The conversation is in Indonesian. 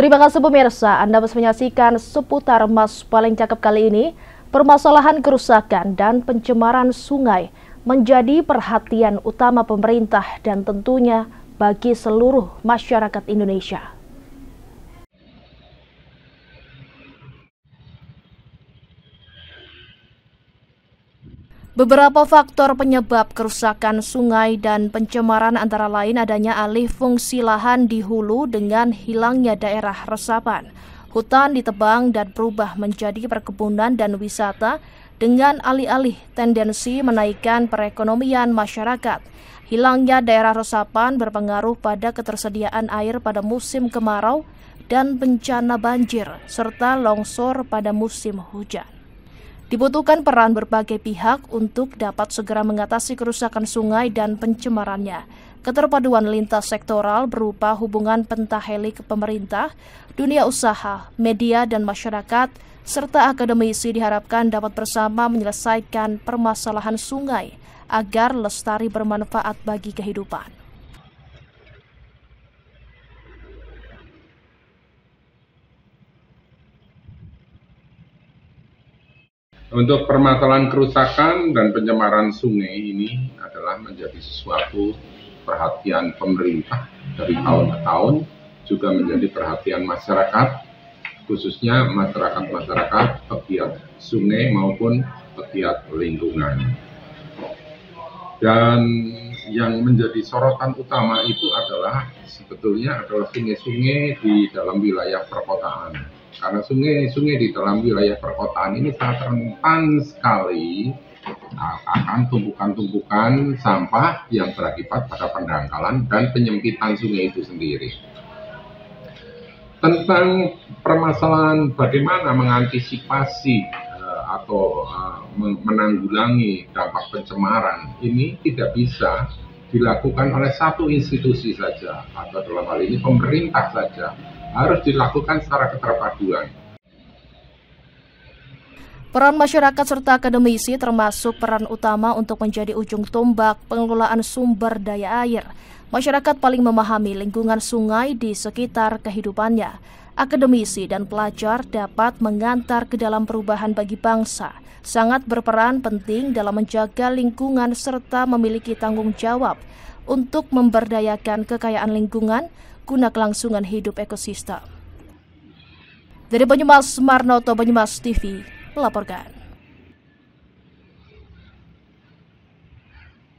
Terima kasih pemirsa, Anda masih menyaksikan seputar Mas Paling Cakep kali ini. Permasalahan kerusakan dan pencemaran sungai menjadi perhatian utama pemerintah dan tentunya bagi seluruh masyarakat Indonesia. Beberapa faktor penyebab kerusakan sungai dan pencemaran antara lain adanya alih fungsi lahan di hulu dengan hilangnya daerah resapan. Hutan ditebang dan berubah menjadi perkebunan dan wisata dengan alih-alih tendensi menaikkan perekonomian masyarakat. Hilangnya daerah resapan berpengaruh pada ketersediaan air pada musim kemarau dan bencana banjir serta longsor pada musim hujan. Dibutuhkan peran berbagai pihak untuk dapat segera mengatasi kerusakan sungai dan pencemarannya. Keterpaduan lintas sektoral berupa hubungan pentahelik pemerintah, dunia usaha, media, dan masyarakat, serta akademisi diharapkan dapat bersama menyelesaikan permasalahan sungai agar lestari bermanfaat bagi kehidupan. Untuk permasalahan kerusakan dan pencemaran sungai ini adalah menjadi sesuatu perhatian pemerintah dari tahun ke tahun, juga menjadi perhatian masyarakat, khususnya masyarakat-masyarakat pegiat sungai maupun pegiat lingkungan. Dan yang menjadi sorotan utama itu adalah sebetulnya adalah sungai-sungai di dalam wilayah perkotaan karena sungai-sungai di dalam wilayah perkotaan ini sangat rentan sekali nah, akan tumpukan-tumpukan sampah yang berakibat pada pendangkalan dan penyempitan sungai itu sendiri. Tentang permasalahan bagaimana mengantisipasi eh, atau eh, menanggulangi dampak pencemaran ini tidak bisa dilakukan oleh satu institusi saja atau dalam hal ini pemerintah saja harus dilakukan secara keterpaduan. Peran masyarakat serta akademisi termasuk peran utama untuk menjadi ujung tombak pengelolaan sumber daya air. Masyarakat paling memahami lingkungan sungai di sekitar kehidupannya. Akademisi dan pelajar dapat mengantar ke dalam perubahan bagi bangsa, sangat berperan penting dalam menjaga lingkungan serta memiliki tanggung jawab untuk memberdayakan kekayaan lingkungan guna kelangsungan hidup ekosistem. Dari Banyumas, Marnoto Banyumas TV melaporkan.